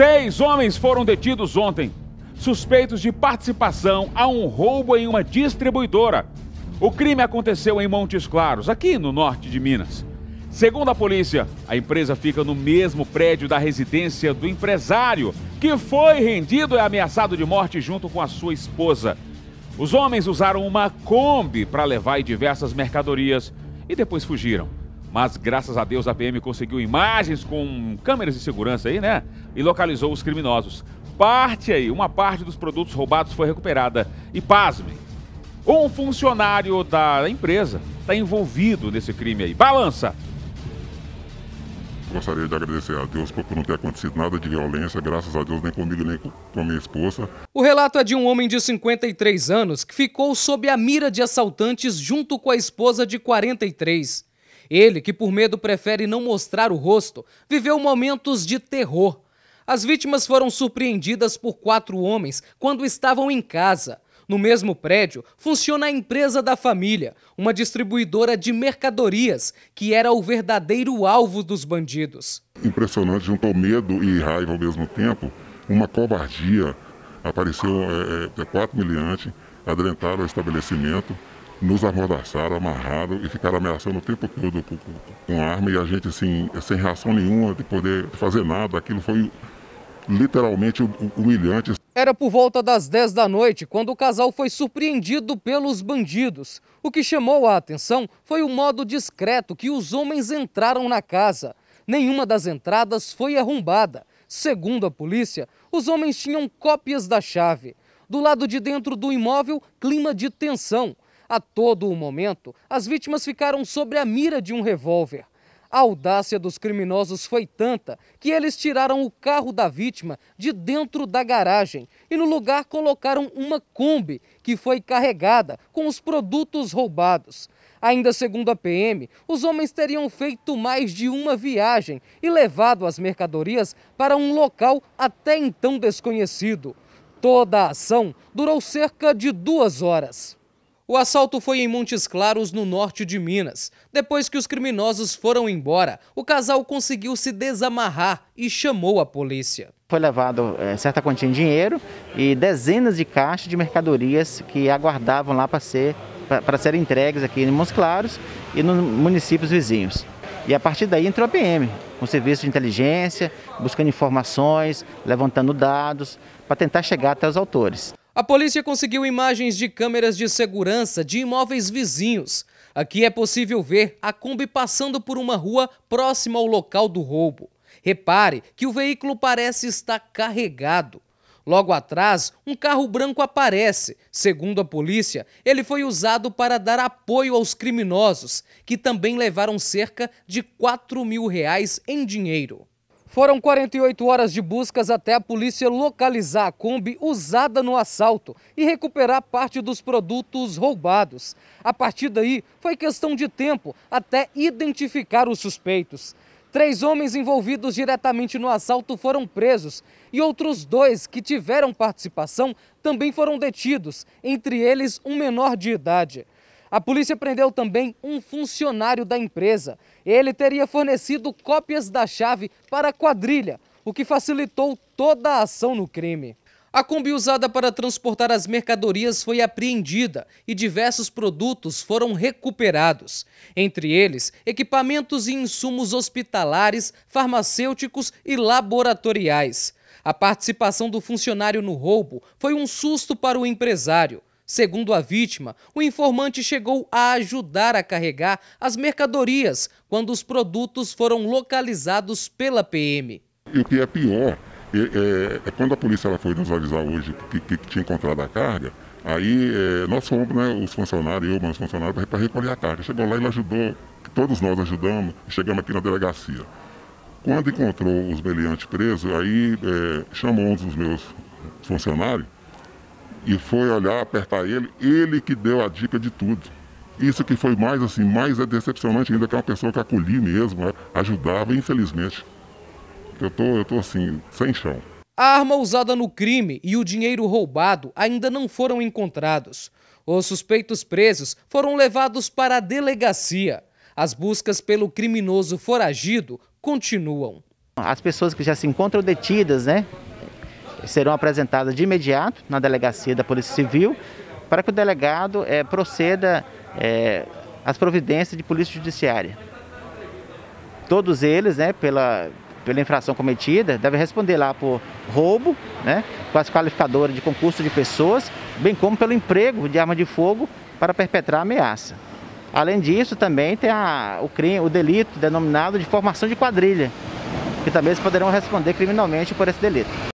Seis homens foram detidos ontem, suspeitos de participação a um roubo em uma distribuidora. O crime aconteceu em Montes Claros, aqui no norte de Minas. Segundo a polícia, a empresa fica no mesmo prédio da residência do empresário, que foi rendido e ameaçado de morte junto com a sua esposa. Os homens usaram uma Kombi para levar diversas mercadorias e depois fugiram. Mas graças a Deus a PM conseguiu imagens com câmeras de segurança aí, né? E localizou os criminosos. Parte aí, uma parte dos produtos roubados foi recuperada. E pasmem, um funcionário da empresa está envolvido nesse crime aí. Balança! Gostaria de agradecer a Deus por não ter acontecido nada de violência, graças a Deus, nem comigo nem com a minha esposa. O relato é de um homem de 53 anos que ficou sob a mira de assaltantes junto com a esposa de 43. Ele, que por medo prefere não mostrar o rosto, viveu momentos de terror. As vítimas foram surpreendidas por quatro homens quando estavam em casa. No mesmo prédio, funciona a empresa da família, uma distribuidora de mercadorias, que era o verdadeiro alvo dos bandidos. Impressionante, juntou medo e raiva ao mesmo tempo, uma covardia. Apareceu é, é, é quatro miliantes, adentraram o estabelecimento, nos amordaçaram, amarraram e ficaram ameaçando o tempo todo com, com, com arma e a gente assim, sem reação nenhuma de poder fazer nada. Aquilo foi literalmente humilhante. Era por volta das 10 da noite quando o casal foi surpreendido pelos bandidos. O que chamou a atenção foi o modo discreto que os homens entraram na casa. Nenhuma das entradas foi arrombada. Segundo a polícia, os homens tinham cópias da chave. Do lado de dentro do imóvel, clima de tensão. A todo o momento, as vítimas ficaram sobre a mira de um revólver. A audácia dos criminosos foi tanta que eles tiraram o carro da vítima de dentro da garagem e no lugar colocaram uma Kombi que foi carregada com os produtos roubados. Ainda segundo a PM, os homens teriam feito mais de uma viagem e levado as mercadorias para um local até então desconhecido. Toda a ação durou cerca de duas horas. O assalto foi em Montes Claros, no norte de Minas. Depois que os criminosos foram embora, o casal conseguiu se desamarrar e chamou a polícia. Foi levado é, certa quantia de dinheiro e dezenas de caixas de mercadorias que aguardavam lá para ser, para serem entregues aqui em Montes Claros e nos municípios vizinhos. E a partir daí entrou a PM, com serviços serviço de inteligência, buscando informações, levantando dados, para tentar chegar até os autores. A polícia conseguiu imagens de câmeras de segurança de imóveis vizinhos. Aqui é possível ver a Kombi passando por uma rua próxima ao local do roubo. Repare que o veículo parece estar carregado. Logo atrás, um carro branco aparece. Segundo a polícia, ele foi usado para dar apoio aos criminosos, que também levaram cerca de 4 mil reais em dinheiro. Foram 48 horas de buscas até a polícia localizar a Kombi usada no assalto e recuperar parte dos produtos roubados. A partir daí, foi questão de tempo até identificar os suspeitos. Três homens envolvidos diretamente no assalto foram presos e outros dois que tiveram participação também foram detidos, entre eles um menor de idade. A polícia prendeu também um funcionário da empresa. Ele teria fornecido cópias da chave para a quadrilha, o que facilitou toda a ação no crime. A Kombi usada para transportar as mercadorias foi apreendida e diversos produtos foram recuperados, entre eles equipamentos e insumos hospitalares, farmacêuticos e laboratoriais. A participação do funcionário no roubo foi um susto para o empresário. Segundo a vítima, o informante chegou a ajudar a carregar as mercadorias quando os produtos foram localizados pela PM. E o que é pior é, é, é quando a polícia ela foi nos avisar hoje que, que, que tinha encontrado a carga, Aí é, nós fomos, né, os funcionários, eu, mas os funcionários, para recolher a carga. Chegou lá, ele ajudou, todos nós ajudamos, chegamos aqui na delegacia. Quando encontrou os meliantes presos, aí é, chamou um dos meus funcionários e foi olhar, apertar ele, ele que deu a dica de tudo. Isso que foi mais assim, mais é decepcionante ainda que é uma pessoa que acolhi mesmo, né? ajudava, infelizmente. Eu tô, eu tô assim, sem chão. A arma usada no crime e o dinheiro roubado ainda não foram encontrados. Os suspeitos presos foram levados para a delegacia. As buscas pelo criminoso foragido continuam. As pessoas que já se encontram detidas, né, serão apresentadas de imediato na delegacia da Polícia Civil para que o delegado é, proceda é, às providências de polícia judiciária. Todos eles, né, pela, pela infração cometida, devem responder lá por roubo, né, classificadora de concurso de pessoas, bem como pelo emprego de arma de fogo para perpetrar ameaça. Além disso, também tem a, o, crime, o delito denominado de formação de quadrilha, que também eles poderão responder criminalmente por esse delito.